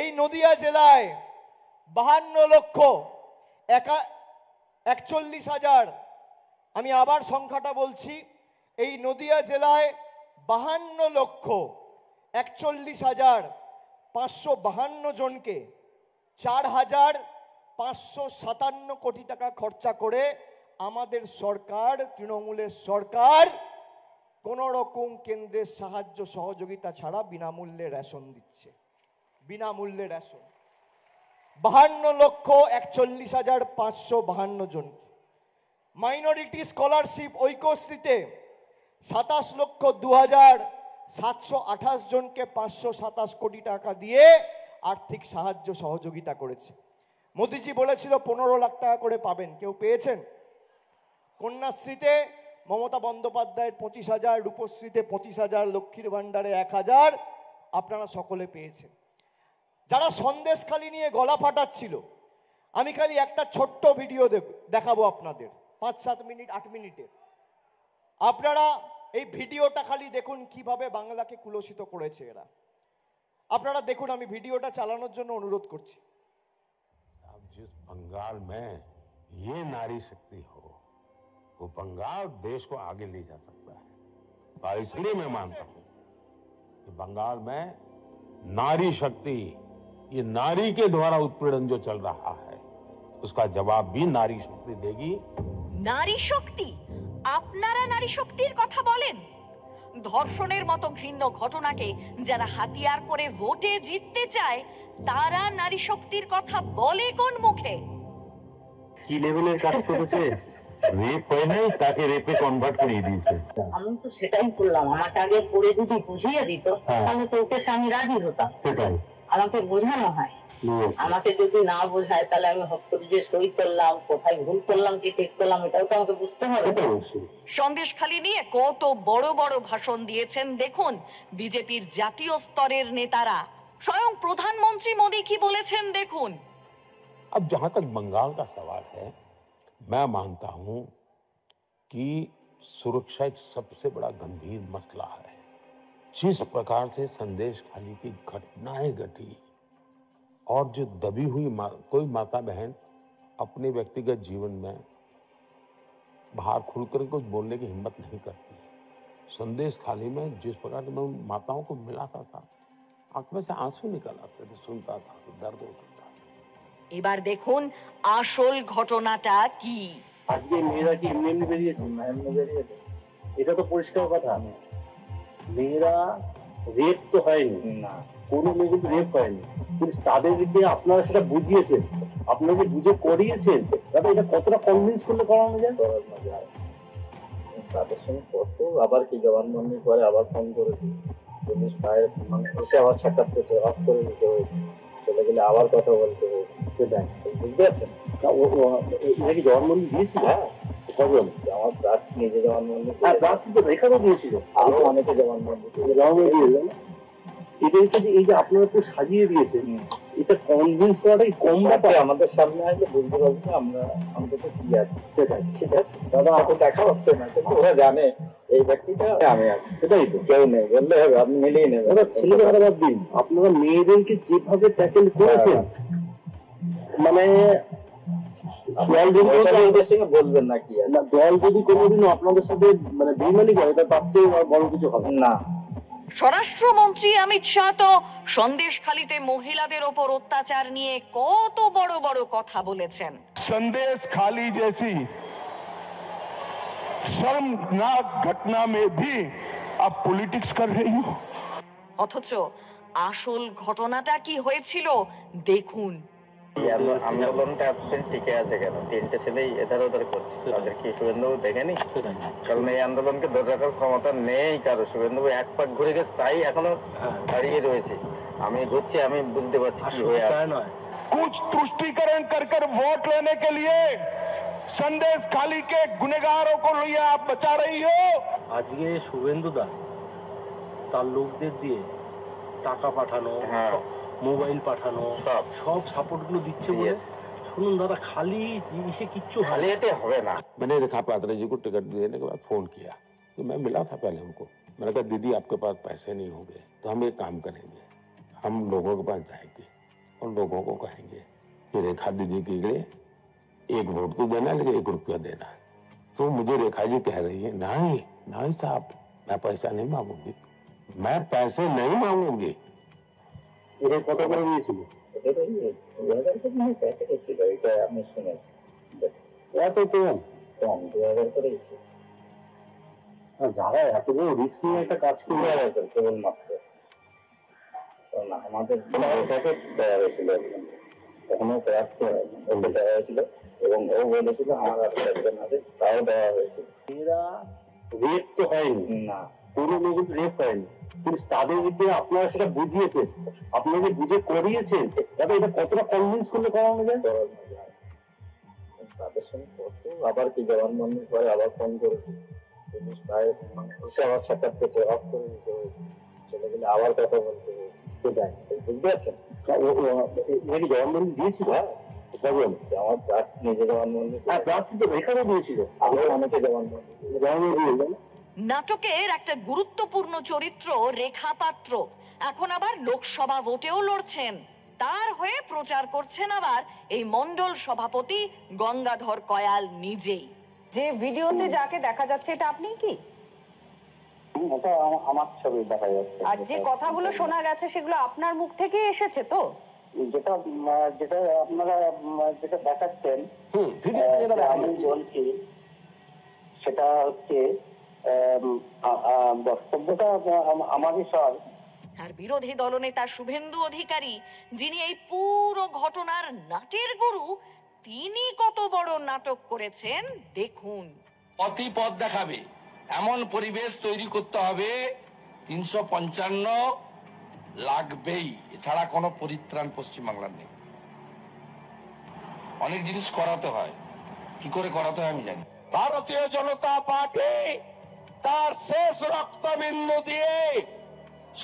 এই নদিয়া জেলায় বাহান্ন লক্ষ একা একচল্লিশ হাজার আমি আবার সংখ্যাটা বলছি এই নদিয়া জেলায় বাহান্ন লক্ষ একচল্লিশ হাজার পাঁচশো বাহান্ন জনকে চার হাজার পাঁচশো সাতান্ন কোটি টাকা খরচা করে আমাদের সরকার তৃণমূলের সরকার কোনোরকম রকম কেন্দ্রের সাহায্য সহযোগিতা ছাড়া বিনামূল্যে রেশন দিচ্ছে বিনামূল্যে রেশন বাহান্ন লক্ষ একচল্লিশ হাজার পাঁচশো বাহান্ন জন মাইনরিটি স্কলারশিপ ঐক্যশ্রীতে সাতাশ লক্ষ দু হাজার সাতশো আঠাশ জনকে পাঁচশো সাতাশ কোটি টাকা দিয়ে আর্থিক সাহায্য সহযোগিতা করেছে মোদিজি বলেছিল পনেরো লাখ টাকা করে পাবেন কেউ পেয়েছেন কন্যাশ্রীতে মমতা বন্দ্যোপাধ্যায়ের পঁচিশ হাজার রূপশ্রীতে পঁচিশ হাজার লক্ষ্মীর ভাণ্ডারে এক হাজার আপনারা সকলে পেয়েছেন যারা সন্দেশখালি নিয়ে গলা ফাটাচ্ছিল আমি খালি একটা ছোট্ট ভিডিও দেখাবো আপনাদের পাঁচ সাত মিনিট আট মিনিটে আপনারা এই ভিডিওটা খালি দেখুন কিভাবে বাংলাকে কুলসিত করেছে এরা আপনারা দেখুন আমি ভিডিওটা চালানোর জন্য অনুরোধ করছি जिस बंगाल में ये नारी शक्ति हो वो बंगाल देश को आगे ले जा सकता है और इसलिए मैं मानता हूं कि बंगाल में नारी शक्ति ये नारी के द्वारा उत्पीड़न जो चल रहा है उसका जवाब भी नारी शक्ति देगी नारी शक्ति আপনারা नारी शक्ति कथा बोलें ধর্ষণের মতো ঘৃণ্য ঘটনাকে যারা হাতিয়ার করে ভোটে জিততে চায় তারা নারী শক্তির কথা বলে কোন মুখে কি লেভেলের কাজ করেছে রেপ হয় নাই তাকে রেপে কনভার্ট করিয়ে দিয়েছে আমি তো সেটাই করলাম আমাকে আগে পড়ে যদি বুঝিয়ে দিত হ্যাঁ। তাহলে তো ওকে আমি রাজি হতাম সেটাই আমাকে বোঝানো হয় আমাদের দ্বিতীয় নাও যা তালে আমি হপ করি যে কই বললাম কোথায় ভুল বললাম কি ঠিক বললাম এটাও তো আমাদের বুঝতে হবে সন্দেশখালি নিয়ে কোতো বড় বড় ভাষণ দিয়েছেন দেখুন বিজেপির জাতীয় স্তরের নেতারা স্বয়ং প্রধানমন্ত্রী মোদি কি বলেছেন দেখুন अब जहां तक बंगाल का सवाल है मैं मानता हूं कि सुरक्षा एक सबसे बड़ा गंभीर मसला है जिस प्रकार से সন্দেশখালি की घटनाएं घटी और जो दबी हुई मा, कोई माता बहन अपने व्यक्तिगत जीवन में बाहर खुलकर कुछ बोलने की हिम्मत नहीं करती संदेश खाली में जिस प्रकार के मैं उन माताओं को मिलाता था आंख में से आंसू निकल आते थे सुनता था तो दर्द होता था এবার দেখুন আসল ঘটনাটা কি আজকে মেয়েরা কি এমনি এমনি বেরিয়েছে এমনি বেরিয়েছে এটা তো পরিষ্কার কথা মেয়েরা রেপ তো হয়নি না কোনো মেয়ে কিন্তু রেপ করেনি কিন্তু তাদেরকে আপনারা সেটা বুঝিয়েছেন আপনাকে বুঝে করিয়েছেন দাদা এটা কতটা কনভিন্স করলে করানো যায় তাদের সঙ্গে কত আবার কি জবানবন্দি করে আবার ফোন করেছি পুলিশ বাইরে মানে এসে আবার সাক্ষাৎ করছে অফ করে দিতে হয়েছে চলে গেলে আবার কথা বলতে হয়েছে বুঝতে পারছেন না এটা কি জবানবন্দি দিয়েছিল হ্যাঁ আমার প্রার্থী নিজে জবানবন্দি হ্যাঁ প্রার্থী তো রেখাও দিয়েছিল আরো অনেকে জবানবন্দি জবানবন্দি দিয়েছিল এদেরকে যে এই যে আপনারা সাজিয়ে দিয়েছেন এটা কনভিন্স করাটাই কম ব্যাপার আমাদের সামনে আসলে বুঝতে না আমরা আমাদের কি সেটাই ঠিক আছে দাদা আপনি দেখা হচ্ছে না কিন্তু ওরা জানে এই ব্যক্তিটা আমি আছি সেটাই তো কেউ নেই বললে হবে আপনি মিলিয়ে নেবেন দাদা ছেলেদের দিন আপনারা মেয়েদেরকে যেভাবে ট্যাকেল করেছেন হ্যাঁ। মানে বলবেন না কি দল যদি কোনোদিনও আপনাদের সাথে মানে বেইমানি করে তার তার চেয়ে বড় কিছু হবে না স্বরাষ্ট্রমন্ত্রী অমিত শাহ তো সন্দেশখালিতে মহিলাদের ওপর অত্যাচার নিয়ে কত বড় বড় কথা বলেছেন সন্দেশ খালি জেসি शर्मनाक ঘটনা মে অথচ আসল ঘটনাটা কি হয়েছিল দেখুন সন্দেশ খালি কে গুনেগার কেন তিনটে ছেলেই শুভেন্দু হ্যাঁ। আজকে শুভেন্দু দা তার লোকদের দিয়ে টাকা পাঠানো হ্যাঁ মোবাইল পাঠানো সব সাপোর্টগুলো দিচ্ছে বলে শুনুন दादा खाली इसे কিচ্ছু খালি হবে না मैंने रेखा पात्रा जी को टिकट देने के बाद फोन किया तो मैं मिला था पहले उनको मैंने कहा दीदी आपके पास पैसे नहीं होंगे तो हम एक काम करेंगे हम लोगों के पास जाएंगे और लोगों को कहेंगे कि रेखा दीदी के लिए एक वोट तो देना लेकिन एक रुपया देना तो मुझे रेखा जी कह रही है नहीं नहीं साहब मैं पैसा नहीं मांगूंगी मैं पैसे नहीं मांगूंगी এটা কত করে দিয়েছিল দু হাজার টাকা ছিল এটা আমি শুনেছি এত কম কম দু হাজার করেই ছিল যারা এত বড় রিক্স নিয়ে একটা কাজ করে কেবলমাত্র কারণ আমাদের প্যাকেট দেওয়া হয়েছিল এখনো প্রাপ্ত দেওয়া হয়েছিল এবং ও বলেছিল আমার একজন আছে তাও দেওয়া হয়েছিল এরা রেট তো হয়নি না কোনো মেয়ে রেপ করেনি কিন্তু যদি আপনারা সেটা বুঝিয়েছেন আপনাকে বুঝে করিয়েছেন তবে এটা কতটা কনভিন্স করলে করানো যায় হ্যাঁ। তাদের সঙ্গে কত আবার কি জওয়ান মানুষ পরে আবার ফোন করেছে আবার কথা বলতে বুঝতে পারছেন জবানবন্দি দিয়েছিল হ্যাঁ। আমার হ্যাঁ, দিয়েছিল অনেকে জবানবন্দি জবানবন্দি দিয়েছিল নাটকের একটা গুরুত্বপূর্ণ চরিত্র রেখা পাত্র এখন আবার লোকসভা ভোটেও লড়ছেন তার হয়ে প্রচার করছেন আবার এই মন্ডল সভাপতি গঙ্গাধর কয়াল নিজেই যে ভিডিওতে যাকে দেখা যাচ্ছে এটা আপনি কি এটা আমার আর যে কথাগুলো শোনা গেছে সেগুলো আপনার মুখ থেকে এসেছে তো যেটা যেটা আপনারা যেটা দেখাচ্ছেন আমি বলছি সেটা হচ্ছে বিরোধী দলনেতা শুভেন্দু অধিকারী যিনি এই পুরো ঘটনার নাটের গুরু তিনি কত বড় নাটক করেছেন দেখুন অতি পথ দেখাবে এমন পরিবেশ তৈরি করতে হবে তিনশো পঞ্চান্ন লাগবেই এছাড়া কোনো পরিত্রাণ পশ্চিমবাংলার নেই অনেক জিনিস করাতে হয় কি করে করাতে হয় আমি জানি ভারতীয় জনতা পার্টি তার শেষ রক্তবিন্দু দিয়ে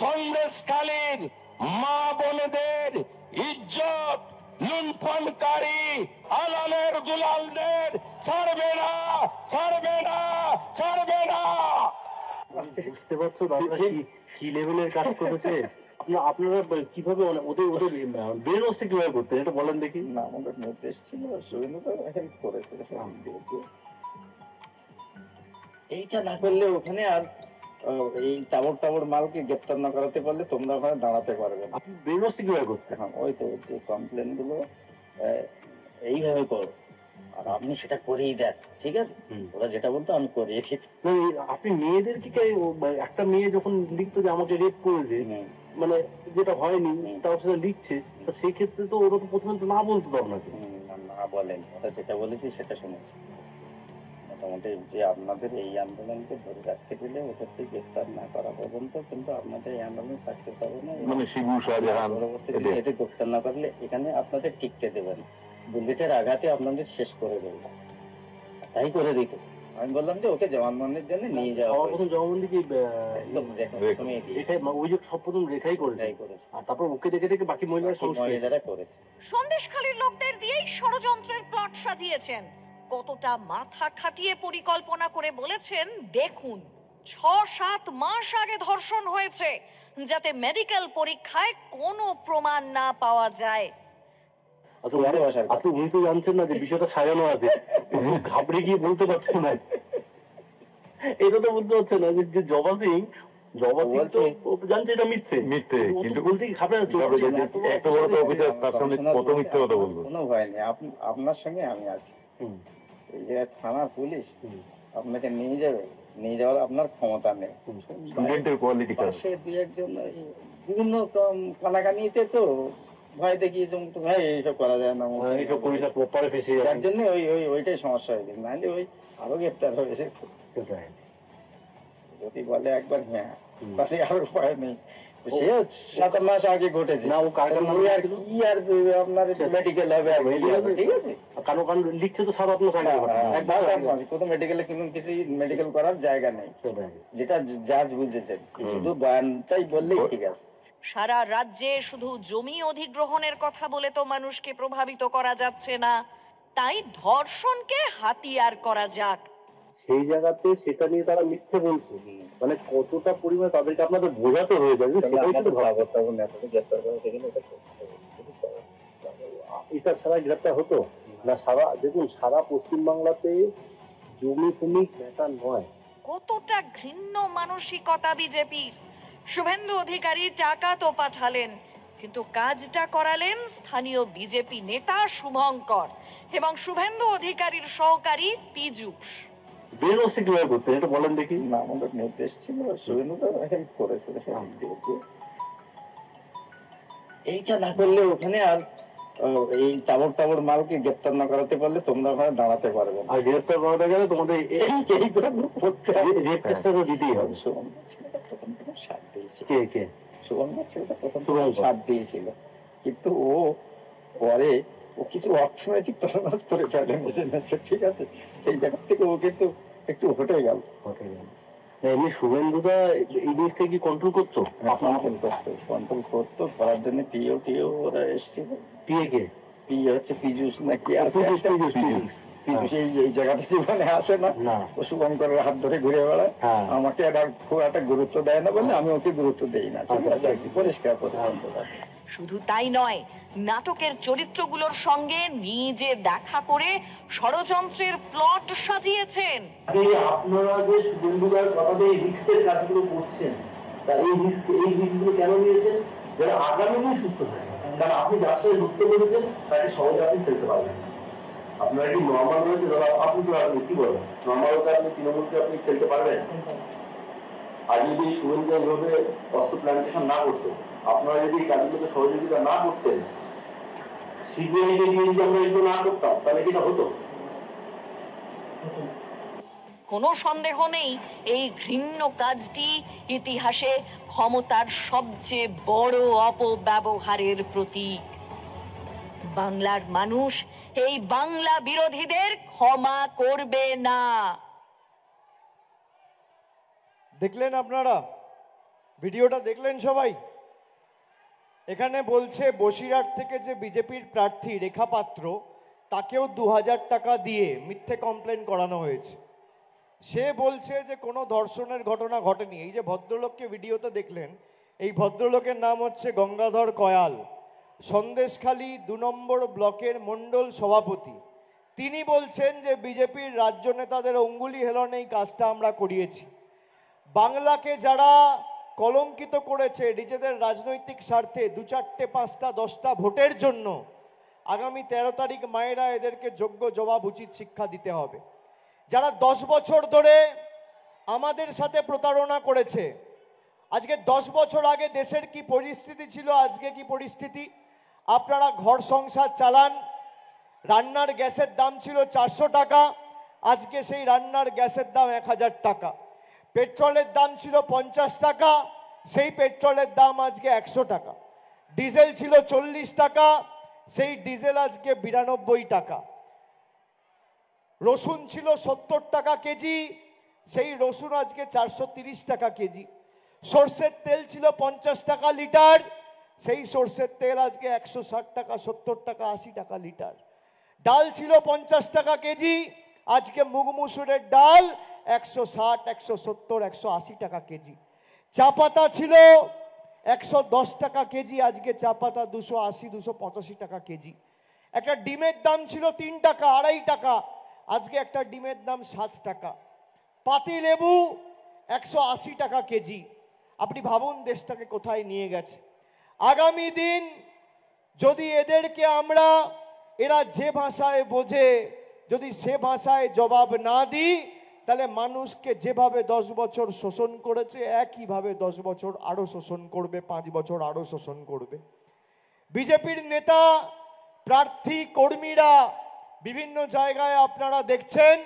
সন্দেশকালীন মা বোনদের ইজ্জত লুণ্ঠনকারী আলালের দুলালদের ছাড়বে না ছাড়বে না ছাড়বে না বুঝতে পারছো কি লেভেলের কাজ করেছে আপনারা কিভাবে ওদের ওদের বের কিভাবে করতেন এটা বলেন দেখি না আমাদের নির্দেশ ছিল সৈন্য করেছে এইটা না করলে ওখানে আর এই টাবর টাবর মালকে গ্রেপ্তার না করাতে পারলে তোমরা ওখানে দাঁড়াতে পারবে না আপনি বেরোসি কিভাবে করতে হ্যাঁ ওই তো যে কমপ্লেন গুলো এইভাবে করো আর আপনি সেটা করেই দেন ঠিক আছে ওরা যেটা বলতো আমি করিয়ে দিই আপনি মেয়েদেরকে একটা মেয়ে যখন লিখতো যে আমাকে রেপ করেছে মানে যেটা হয়নি তাও সেটা লিখছে সেক্ষেত্রে তো ওরা তো প্রথমে না বলতো আপনাকে না বলেন ওরা যেটা বলেছি সেটা শুনেছি মোটামুটি যে আপনাদের এই আন্দোলনকে ধরে রাখতে গেলে ওদেরকে গ্রেফতার না করা পর্যন্ত কিন্তু আপনাদের এই আন্দোলন সাকসেস হবে না মানে শিবু শাহজাহান পরবর্তীতে গ্রেফতার না করলে এখানে আপনাদের টিকতে দেবেন বুলেটের আঘাতে আপনাদের শেষ করে দেবে তাই করে দিত আমি বললাম যে ওকে জবানবন্দির জন্য নিয়ে যাওয়া প্রথম জবানবন্দি কি অভিযোগ সব প্রথম রেখাই করেছে আর তারপর ওকে দেখে দেখে বাকি মহিলারা সন্দেশখালীর লোকদের দিয়েই ষড়যন্ত্রের প্লট সাজিয়েছেন কতটা মাথা খাটিয়ে পরিকল্পনা করে বলেছেন দেখুন ছ সাত মাস আগে ধর্ষণ হয়েছে যাতে মেডিকেল পরীক্ষায় কোনো প্রমাণ না পাওয়া যায় আচ্ছা মানে আপনি উনি তো জানছেন না যে বিষয়টা সাজানো আছে ঘাবড়ে গিয়ে বলতে পারছেন না এটা তো না যে জবা সিং এটা মিথ্যে মিথ্যে কিন্তু আপনার সঙ্গে আমি আছি এই যে পুলিশ আপনাকে নিয়ে যাবে নিয়ে যাওয়ার আপনার ক্ষমতা নেই একজন বিভিন্ন কানাকানিতে তো ভয় দেখিয়েছে তো ভাই এইসব করা যায় না তার হ্যাঁ, জন্য ওই ওই ওইটাই সমস্যা হয়েছে নাহলে ওই আরো গ্রেপ্তার হয়েছে যদি বলে একবার হ্যাঁ তাহলে আরো উপায় নেই হ্যাঁ, হ্যাঁ, যেটা জাজ বুঝেছেন শুধু বললেই ঠিক আছে সারা রাজ্যে শুধু জমি অধিগ্রহণের কথা বলে তো মানুষকে প্রভাবিত করা যাচ্ছে না তাই ধর্ষণকে হাতিয়ার করা যাক সেই জায়গাতে সেটা নিয়ে তারা মিথ্যে বলছে মানে কতটা পরিমাণ তাদেরকে আপনাদের বোঝাতে হয়ে যাবে সেটাই কিন্তু ভাগবতাবন নেতাকে গ্রেপ্তার এটা ছাড়া গ্রেপ্তার হতো না সারা দেখুন সারা পশ্চিমবাংলাতে জমি তুমি নেতা নয় কতটা ঘৃণ্য মানসিকতা বিজেপির শুভেন্দু অধিকারী টাকা তো পাঠালেন কিন্তু কাজটা করালেন স্থানীয় বিজেপি নেতা শুভঙ্কর এবং শুভেন্দু অধিকারীর সহকারী পীযুষ বিল ওসি কিভাবে করতে এটা বলেন দেখি না আমাদের নির্দেশ ছিল হেল্প করেছে এইটা না করলে ওখানে আর এই মালকে গ্রেপ্তার না করাতে পারলে তোমরা ওখানে দাঁড়াতে পারবে আর গ্রেপ্তার করাতে গেলে তোমাদের দিতেই হবে সাত কে কে ছেলেটা প্রথম সাত দিয়েছিল কিন্তু ও পরে ও কিছু অর্থনৈতিক তরমাস করে ফেলে আচ্ছা, ঠিক আছে এই জায়গা থেকে ও কিন্তু একটু হটে গেল এমনি শুভেন্দুদা এই কি কন্ট্রোল করতো হ্যাঁ, কন্ট্রোল করতো করার জন্য পিও টিও ওরা কে পি হচ্ছে পিজুস নাকি আছে হ্যাঁ। পিজুস হ্যাঁ। আমাকে আর খুব একটা গুরুত্ব দেয় না বলে আমি ওকে গুরুত্ব দেই না ঠিক আছে আচ্ছা। আচ্ছা। শুধু তাই নয় নাটকের চরিত্রগুলোর সঙ্গে নিজে দেখা করে ষড়যন্ত্রের প্লট সাজিয়েছেন আপনারা যে বন্ধুদের কথাতে কাজগুলো করছেন তা এই এই কেন নিয়েছেন যারা আগামী দিন সুস্থ থাকে কারণ আপনি যার সাথে যুক্ত করেছেন তাকে সহজে আপনি ফেলতে পারবেন আপনার কি নর্মাল রয়েছে দাদা আপনি তো আপনি কি বলেন নর্মাল আপনি তৃণমূলকে আপনি খেলতে পারবেন আর যদি শুভেন্দু এইভাবে অস্ত্র প্ল্যান্টেশন না করতো আপনারা যদি কাজগুলোকে সহযোগিতা না করতেন কোন যদি আমরা এগুলো না করতাম তাহলে হতো কোনো সন্দেহ নেই এই ঘৃণ্য কাজটি ইতিহাসে ক্ষমতার সবচেয়ে বড় অপব্যবহারের প্রতীক বাংলার মানুষ এই বাংলা বিরোধীদের ক্ষমা করবে না দেখলেন আপনারা ভিডিওটা দেখলেন সবাই এখানে বলছে বসিরহাট থেকে যে বিজেপির প্রার্থী রেখা পাত্র তাকেও দু হাজার টাকা দিয়ে মিথ্যে কমপ্লেন করানো হয়েছে সে বলছে যে কোনো ধর্ষণের ঘটনা ঘটেনি এই যে ভদ্রলোককে ভিডিওতে দেখলেন এই ভদ্রলোকের নাম হচ্ছে গঙ্গাধর কয়াল সন্দেশখালী দু নম্বর ব্লকের মণ্ডল সভাপতি তিনি বলছেন যে বিজেপির রাজ্য নেতাদের অঙ্গুলি হেলন এই কাজটা আমরা করিয়েছি বাংলাকে যারা কলঙ্কিত করেছে নিজেদের রাজনৈতিক স্বার্থে দু চারটে পাঁচটা দশটা ভোটের জন্য আগামী ১৩ তারিখ মায়েরা এদেরকে যোগ্য জবাব উচিত শিক্ষা দিতে হবে যারা দশ বছর ধরে আমাদের সাথে প্রতারণা করেছে আজকে দশ বছর আগে দেশের কি পরিস্থিতি ছিল আজকে কি পরিস্থিতি আপনারা ঘর সংসার চালান রান্নার গ্যাসের দাম ছিল চারশো টাকা আজকে সেই রান্নার গ্যাসের দাম এক হাজার টাকা পেট্রোলের দাম ছিল পঞ্চাশ টাকা সেই পেট্রোলের দাম আজকে একশো টাকা ডিজেল ছিল চল্লিশ টাকা সেই ডিজেল আজকে বিরানব্বই টাকা রসুন ছিল সত্তর টাকা কেজি সেই রসুন আজকে চারশো তিরিশ টাকা কেজি সর্ষের তেল ছিল পঞ্চাশ টাকা লিটার সেই সর্ষের তেল আজকে একশো টাকা সত্তর টাকা আশি টাকা লিটার ডাল ছিল পঞ্চাশ টাকা কেজি আজকে মুগ মুসুরের ডাল একশো ষাট একশো সত্তর একশো আশি টাকা কেজি চা পাতা ছিল একশো দশ টাকা কেজি আজকে চা পাতা দুশো আশি দুশো পঁচাশি টাকা কেজি একটা ডিমের দাম ছিল তিন টাকা আড়াই টাকা আজকে একটা ডিমের দাম সাত টাকা পাতি লেবু একশো আশি টাকা কেজি আপনি ভাবুন দেশটাকে কোথায় নিয়ে গেছে আগামী দিন যদি এদেরকে আমরা এরা যে ভাষায় বোঝে যদি সে ভাষায় জবাব না দিই তাহলে মানুষকে যেভাবে দশ বছর শোষণ করেছে একইভাবে দশ বছর আরও শোষণ করবে পাঁচ বছর আরও শোষণ করবে বিজেপির নেতা প্রার্থী কর্মীরা বিভিন্ন জায়গায় আপনারা দেখছেন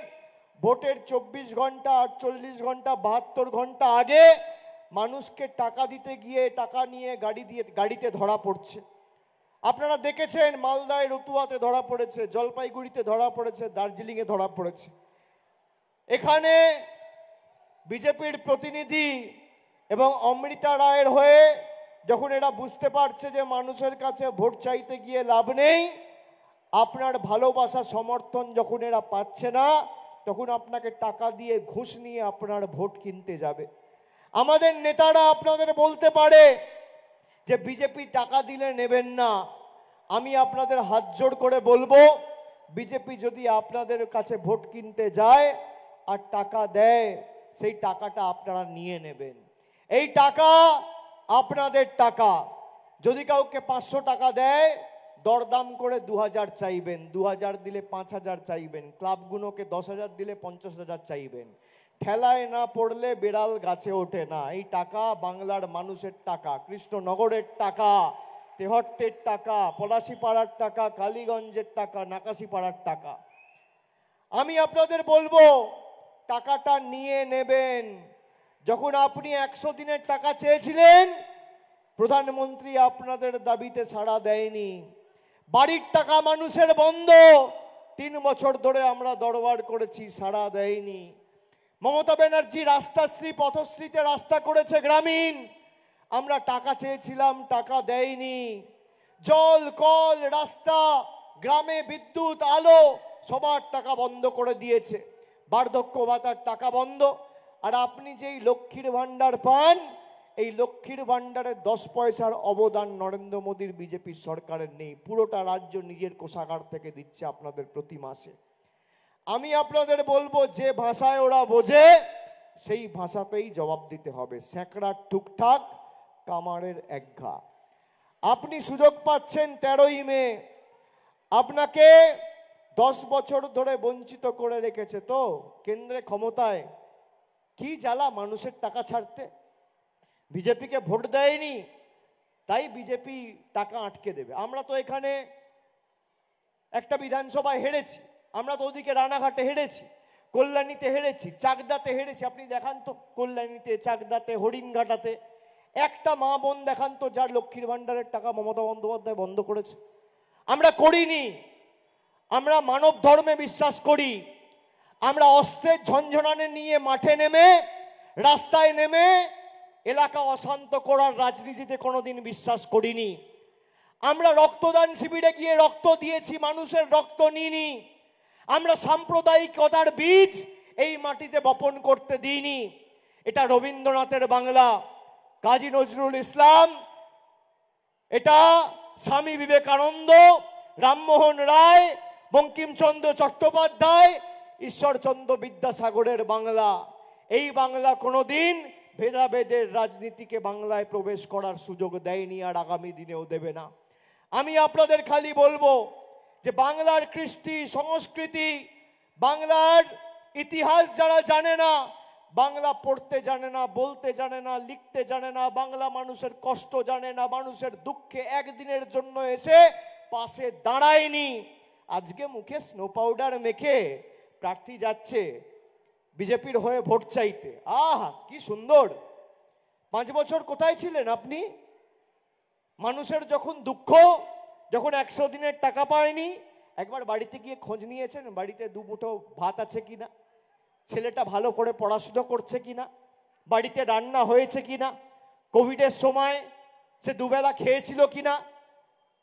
ভোটের চব্বিশ ঘন্টা আটচল্লিশ ঘন্টা বাহাত্তর ঘন্টা আগে মানুষকে টাকা দিতে গিয়ে টাকা নিয়ে গাড়ি দিয়ে গাড়িতে ধরা পড়ছে আপনারা দেখেছেন মালদায় রতুয়াতে ধরা পড়েছে জলপাইগুড়িতে ধরা পড়েছে দার্জিলিংয়ে ধরা পড়েছে এখানে বিজেপির প্রতিনিধি এবং অমৃতা রায়ের হয়ে যখন এরা বুঝতে পারছে যে মানুষের কাছে ভোট চাইতে গিয়ে লাভ নেই আপনার ভালোবাসা সমর্থন যখন এরা পাচ্ছে না তখন আপনাকে টাকা দিয়ে ঘুষ নিয়ে আপনার ভোট কিনতে যাবে আমাদের নেতারা আপনাদের বলতে পারে যে বিজেপি টাকা দিলে নেবেন না আমি আপনাদের হাত জোর করে বলবো বিজেপি যদি আপনাদের কাছে ভোট কিনতে যায় আর টাকা দেয় সেই টাকাটা আপনারা নিয়ে নেবেন এই টাকা আপনাদের টাকা যদি কাউকে পাঁচশো টাকা দেয় দরদাম করে দু হাজার চাইবেন দু হাজার দিলে পাঁচ হাজার চাইবেন ক্লাবগুলোকে দশ হাজার দিলে পঞ্চাশ হাজার চাইবেন ঠেলায় না পড়লে বিড়াল গাছে ওঠে না এই টাকা বাংলার মানুষের টাকা কৃষ্ণনগরের টাকা তেহট্টের টাকা পলাশিপাড়ার টাকা কালীগঞ্জের টাকা নাকাশিপাড়ার টাকা আমি আপনাদের বলবো টাকাটা নিয়ে নেবেন যখন আপনি একশো দিনের টাকা চেয়েছিলেন প্রধানমন্ত্রী আপনাদের দাবিতে সাড়া দেয়নি বাড়ির টাকা মানুষের বন্ধ তিন বছর ধরে আমরা দরবার করেছি সাড়া দেয়নি মমতা ব্যানার্জি রাস্তাশ্রী পথশ্রীতে রাস্তা করেছে গ্রামীণ আমরা টাকা চেয়েছিলাম টাকা দেয়নি জল কল রাস্তা গ্রামে বিদ্যুৎ আলো সবার টাকা বন্ধ করে দিয়েছে বার্ধক্য ভাতার টাকা বন্ধ আর আপনি যেই লক্ষ্মীর ভাণ্ডার পান এই লক্ষ্মীর ভাণ্ডারের দশ পয়সার অবদান নরেন্দ্র মোদীর বিজেপির সরকারের নেই পুরোটা রাজ্য নিজের কোষাগার থেকে দিচ্ছে আপনাদের প্রতি মাসে আমি আপনাদের বলবো যে ভাষায় ওরা বোঝে সেই ভাষাতেই জবাব দিতে হবে স্যাঁকড়ার টুকটাক কামারের একঘা আপনি সুযোগ পাচ্ছেন তেরোই মে আপনাকে দশ বছর ধরে বঞ্চিত করে রেখেছে তো কেন্দ্রে ক্ষমতায় কি জ্বালা মানুষের টাকা ছাড়তে বিজেপিকে ভোট দেয়নি তাই বিজেপি টাকা আটকে দেবে আমরা তো এখানে একটা বিধানসভায় হেরেছি আমরা তো ওদিকে রানাঘাটে হেরেছি কল্যাণীতে হেরেছি চাকদাতে হেরেছি আপনি দেখান তো কল্যাণীতে চাকদাতে হরিণঘাটাতে একটা মা বোন দেখান তো যার লক্ষ্মীর ভাণ্ডারের টাকা মমতা বন্দ্যোপাধ্যায় বন্ধ করেছে আমরা করিনি আমরা মানব ধর্মে বিশ্বাস করি আমরা অস্ত্রের ঝঞ্ঝনানে নিয়ে মাঠে নেমে রাস্তায় নেমে এলাকা অশান্ত করার রাজনীতিতে কোনোদিন বিশ্বাস করিনি আমরা রক্তদান শিবিরে গিয়ে রক্ত দিয়েছি মানুষের রক্ত নিইনি আমরা সাম্প্রদায়িকতার বীজ এই মাটিতে বপন করতে দিইনি এটা রবীন্দ্রনাথের বাংলা কাজী নজরুল ইসলাম এটা স্বামী বিবেকানন্দ রামমোহন রায় বঙ্কিমচন্দ্র চট্টোপাধ্যায় ঈশ্বরচন্দ্র বিদ্যাসাগরের বাংলা এই বাংলা কোনো দিন ভেদাভেদের রাজনীতিকে বাংলায় প্রবেশ করার সুযোগ দেয়নি আর আগামী দিনেও দেবে না আমি আপনাদের খালি বলবো যে বাংলার কৃষ্টি সংস্কৃতি বাংলার ইতিহাস যারা জানে না বাংলা পড়তে জানে না বলতে জানে না লিখতে জানে না বাংলা মানুষের কষ্ট জানে না মানুষের দুঃখে একদিনের জন্য এসে পাশে দাঁড়ায়নি আজকে মুখে স্নো পাউডার মেখে প্রার্থী যাচ্ছে বিজেপির হয়ে ভোট চাইতে আহা কি সুন্দর পাঁচ বছর কোথায় ছিলেন আপনি মানুষের যখন দুঃখ যখন একশো দিনের টাকা পায়নি একবার বাড়িতে গিয়ে খোঁজ নিয়েছেন বাড়িতে দু মুঠো ভাত আছে কি না ছেলেটা ভালো করে পড়াশুনো করছে কি না বাড়িতে রান্না হয়েছে কি না কোভিডের সময় সে দুবেলা খেয়েছিল কি না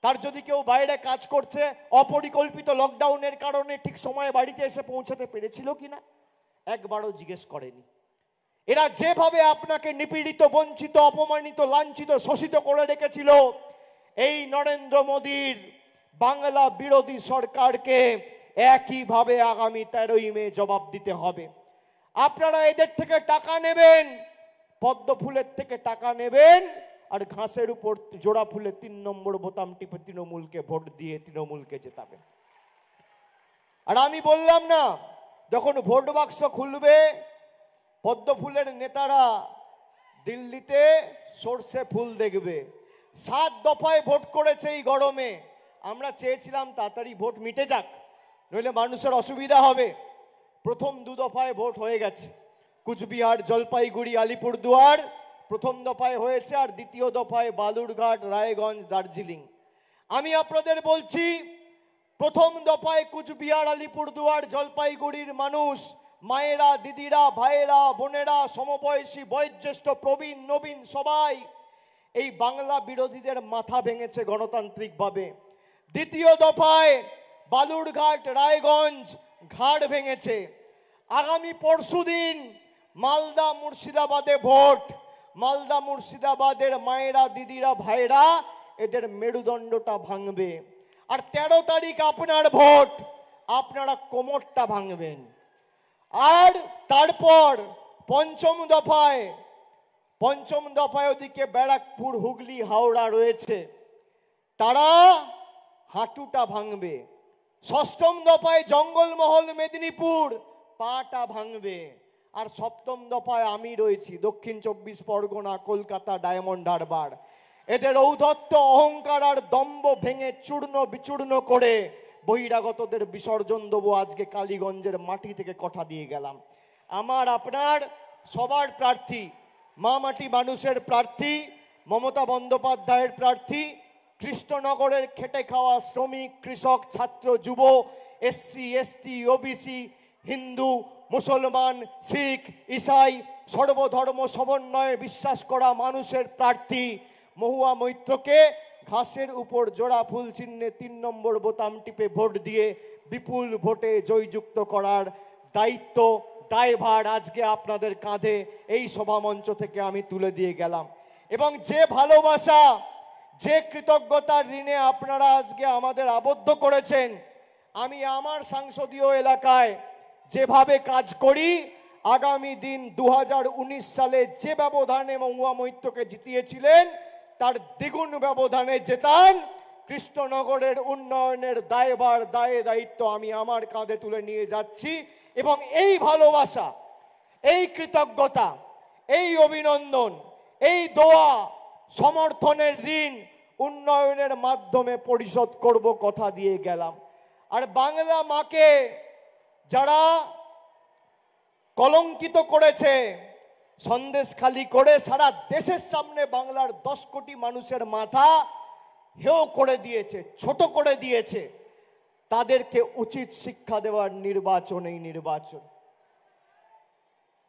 তার যদি কেউ বাইরে কাজ করছে অপরিকল্পিত লকডাউনের কারণে ঠিক সময়ে বাড়িতে এসে পৌঁছাতে পেরেছিল কি না একবারও জিজ্ঞেস করেনি এরা যেভাবে আপনাকে নিপীড়িত বঞ্চিত অপমানিত লাঞ্ছিত শোষিত করে রেখেছিল এই নরেন্দ্র মোদীর বাংলা বিরোধী সরকারকে একইভাবে আগামী তেরোই মে জবাব দিতে হবে আপনারা এদের থেকে টাকা নেবেন পদ্ম ফুলের থেকে টাকা নেবেন আর ঘাসের উপর জোড়া ফুলে তিন নম্বর বোতাম টিপে তৃণমূলকে ভোট দিয়ে তৃণমূলকে জেতাবেন আর আমি বললাম না যখন ভোট বাক্স খুলবে পদ্ম ফুলের নেতারা দিল্লিতে সর্ষে ফুল দেখবে সাত দফায় ভোট করেছে এই গরমে আমরা চেয়েছিলাম তাড়াতাড়ি ভোট মিটে যাক নইলে মানুষের অসুবিধা হবে প্রথম দু দফায় ভোট হয়ে গেছে কুচবিহার জলপাইগুড়ি আলিপুরদুয়ার প্রথম দফায় হয়েছে আর দ্বিতীয় দফায় বালুরঘাট রায়গঞ্জ দার্জিলিং আমি আপনাদের বলছি প্রথম দফায় কুচবিহার আলিপুরদুয়ার জলপাইগুড়ির মানুষ মায়েরা দিদিরা ভাইয়েরা বোনেরা সমবয়সী বয়োজ্যেষ্ঠ প্রবীণ নবীন সবাই এই বাংলা বিরোধীদের মাথা ভেঙেছে গণতান্ত্রিকভাবে দ্বিতীয় দফায় বালুরঘাট রায়গঞ্জ ঘাট ভেঙেছে আগামী পরশু দিন মালদা মুর্শিদাবাদে ভোট মালদা মুর্শিদাবাদের মায়েরা দিদিরা ভাইরা এদের মেরুদণ্ডটা ভাঙবে আর ১৩ তারিখ আপনার ভোট আপনারা কোমরটা ভাঙবেন আর তারপর পঞ্চম দফায় পঞ্চম দফায় ওদিকে ব্যারাকপুর হুগলি হাওড়া রয়েছে তারা হাঁটুটা ভাঙবে ষষ্ঠম দফায় জঙ্গলমহল মেদিনীপুর পাটা ভাঙবে আর সপ্তম দফায় আমি রয়েছি দক্ষিণ চব্বিশ পরগনা কলকাতা ডায়মন্ড হারবার এদের ঔদত্ত অহংকার আর দম্ব ভেঙে চূর্ণ বিচূর্ণ করে বহিরাগতদের বিসর্জন দেবো আজকে কালীগঞ্জের মাটি থেকে কথা দিয়ে গেলাম আমার আপনার সবার প্রার্থী মামাটি মানুষের প্রার্থী মমতা বন্দ্যোপাধ্যায়ের প্রার্থী কৃষ্ণনগরের খেটে খাওয়া শ্রমিক কৃষক ছাত্র যুব এসসি এসটি ওবিসি হিন্দু মুসলমান শিখ ইসাই সর্বধর্ম সমন্বয়ে বিশ্বাস করা মানুষের প্রার্থী মহুয়া মৈত্রকে ঘাসের উপর জোড়া ফুল চিহ্নে তিন নম্বর বোতাম টিপে ভোট দিয়ে বিপুল ভোটে জয়যুক্ত করার দায়িত্ব দায়ভার আজকে আপনাদের কাঁধে এই সভামঞ্চ থেকে আমি তুলে দিয়ে গেলাম এবং যে ভালোবাসা যে কৃতজ্ঞতার ঋণে আপনারা আজকে আমাদের আবদ্ধ করেছেন আমি আমার সাংসদীয় এলাকায় যেভাবে কাজ করি আগামী দিন দু সালে যে ব্যবধানে মহুয়া মৈত্যকে জিতিয়েছিলেন তার দ্বিগুণ ব্যবধানে জেতান কৃষ্ণনগরের উন্নয়নের দায়বার দায়ে দায়িত্ব আমি আমার কাঁধে তুলে নিয়ে যাচ্ছি এবং এই ভালোবাসা এই কৃতজ্ঞতা এই অভিনন্দন এই দোয়া সমর্থনের ঋণ উন্নয়নের মাধ্যমে পরিশোধ করব কথা দিয়ে গেলাম আর বাংলা মাকে যারা কলঙ্কিত করেছে সন্দেশ খালি করে সারা দেশের সামনে বাংলার দশ কোটি মানুষের মাথা হেও করে দিয়েছে ছোট করে দিয়েছে তাদেরকে উচিত শিক্ষা দেওয়ার নির্বাচন এই নির্বাচন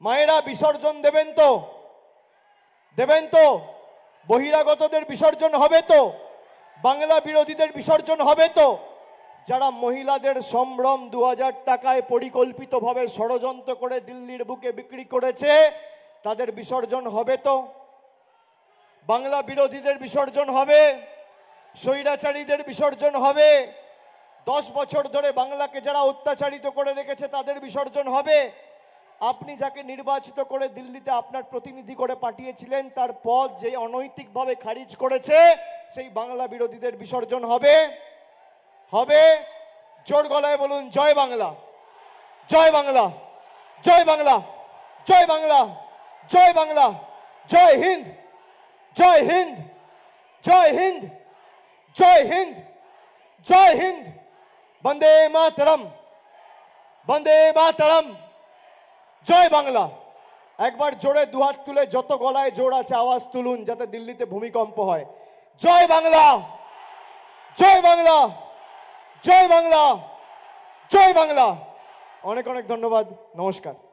মায়েরা বিসর্জন দেবেন তো দেবেন তো বহিরাগতদের বিসর্জন হবে তো বাংলা বিরোধীদের বিসর্জন হবে তো যারা মহিলাদের সম্ভ্রম দু টাকায় পরিকল্পিতভাবে ষড়যন্ত্র করে দিল্লির বুকে বিক্রি করেছে তাদের বিসর্জন হবে তো বাংলা বিরোধীদের বিসর্জন হবে স্বৈরাচারীদের বিসর্জন হবে দশ বছর ধরে বাংলাকে যারা অত্যাচারিত করে রেখেছে তাদের বিসর্জন হবে আপনি যাকে নির্বাচিত করে দিল্লিতে আপনার প্রতিনিধি করে পাঠিয়েছিলেন তার পদ যে অনৈতিকভাবে খারিজ করেছে সেই বাংলা বিরোধীদের বিসর্জন হবে হবে জোর গলায় বলুন জয় বাংলা জয় বাংলা জয় বাংলা জয় বাংলা জয় বাংলা জয় হিন্দ জয় হিন্দ জয় হিন্দ জয় হিন্দ জয় হিন্দ বন্দে মাতরম বন্দে মাতরম জয় বাংলা একবার জোরে দুহাত তুলে যত গলায় জোর আছে আওয়াজ তুলুন যাতে দিল্লিতে ভূমিকম্প হয় জয় বাংলা জয় বাংলা জয় বাংলা জয় বাংলা অনেক অনেক ধন্যবাদ নমস্কার